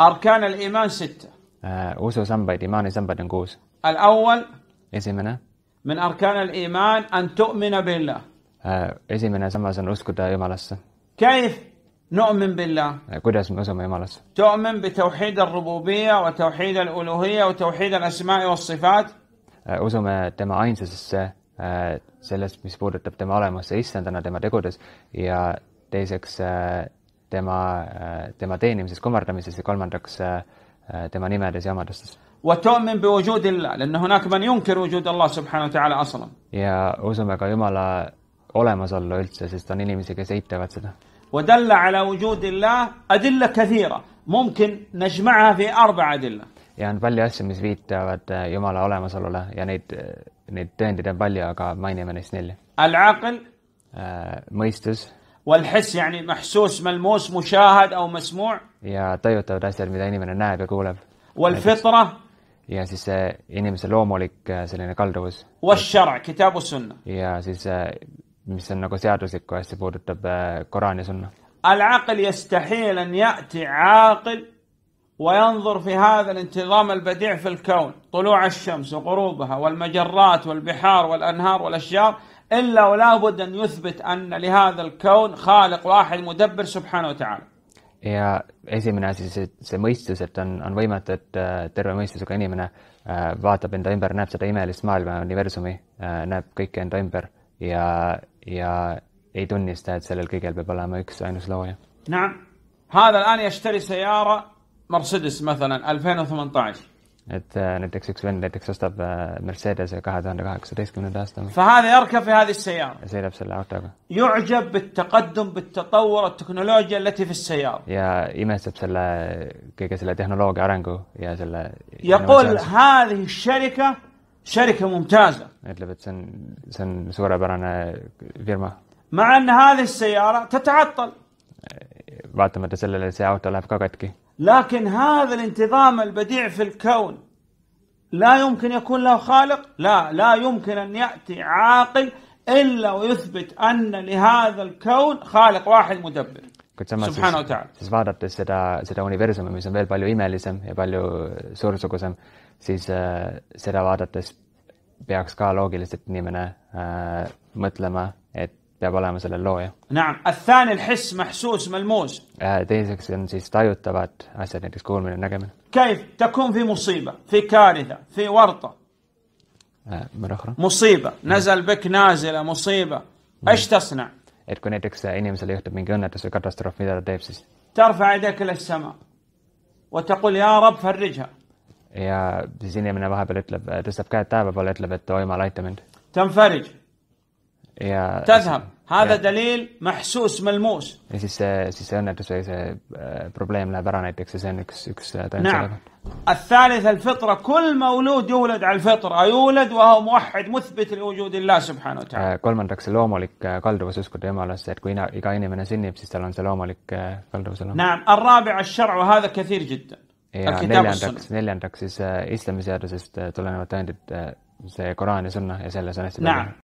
أركان الإيمان ستة uso samba imani samba ni nguzo الأول esimene من أركان الإيمان أن تؤمن بالله esimene sammas on uskuda Jumalasse كيف نؤمن بالله kuidas me usume Jumalasse تؤمن بتوحيد الربوبية وتوحيد الألوهية وتوحيد الأسماء والصفات usume tema ainsasesse sellest mis puudutab tema olemust issandana tema tegudes ja teiseks tema, tema teenimises, kummardamises ja kolmandaks tema nimedes ja omadustes. ja usume ka Jumala olemasollu üldse, sest on inimesi, kes eitavad seda. ja on palju asju, mis viitavad Jumala olemasolule ja neid, neid tõendeid on palju, aga mainime neist nelja. mõistus. والحس يعني محسوس ملموس مشاهد أو مسموع ja تو mida inimene näeb ja kuuleb والفطرة ja siis see inimese loomulik selline kalduvus والشرع كتاب والسنة ja siis mis on nagu seaduslikku العقل يستحيل أن يأتي عاقل وينظر في هذا الانتظام البديع في الكون طلوع الشمس وغروبها والمجرات والبحار والأنهار والأشجار إلا ولا بد أن يثبت أن لهذا الكون خالق واحد مدبر سبحانه وتعالى ja esimene asi, see, see mõistus, et on, on võimatu, et terve mõistusega inimene vaatab enda ümber, näeb seda imelist maailma, universumi, näeb kõike enda ümber ja, ja ei tunnista, et sellel kõigel peab olema üks ainus looja. نعم هذا الآن يشتري سيارة مرسيدس مثلا 2018 et näiteks üks vend näiteks ostab Mercedese kahe tuhande kaheksateistkümnenda aasta. فهذا يركب في هذه السيارة. sõidab selle autoga. يعجب بالتقدم بالتطور التكنولوجيا التي في السيارة. ja imestab selle kõige selle tehnoloogia arengu ja selle. يقول هذه الشركة شركة ممتازة. ütleb et see on see on suurepärane firma. مع أن هذه السيارة تتعطل. vaatamata sellele see auto läheb ka katki لكن هذا الانتظام البديع في الكون لا يمكن يكون له خالق لا لا يمكن ان ياتي عاقل الا ويثبت ان لهذا الكون خالق واحد مدبر kuid samas siis, siis vaadates seda, seda universumi, mis on veel palju imelisem ja palju suursugusem, siis äh, seda vaadates peaks ka loogiliselt inimene äh, mõtlema, et peab olema sellel looja نعم الثاني الحس محسوس ملموس teiseks on siis tajutavad asjad näiteks kuulmine nägemine كيف تكون في مصيبة في كارثة في ورطة مرة أخرى مصيبة نزل بك نازلة مصيبة إيش تصنع et kui näiteks inimesel juhtub mingi õnnetus või katastroof mida ta teeb siis ترفع يديك للسماء وتقول يا رب فرجها ja siis inimene vahepeal ütleb tõstab käed taeva poole ütleb et oi jumal aita mind ta on تنفرج يا تذهب يا هذا يا دليل محسوس ملموس uh, نعم الثالث الفطرة كل مولود يولد على الفطرة يولد وهو موحد مثبت لوجود الله سبحانه وتعالى كولمندكس لوموليك قلدوس اسكو آه، ديمالس ات كوينا ايكاينا من سيني آه، بسيس تلان سلوموليك آه، قلدوس نعم الرابع الشرع وهذا كثير جدا neljandaks neljandaks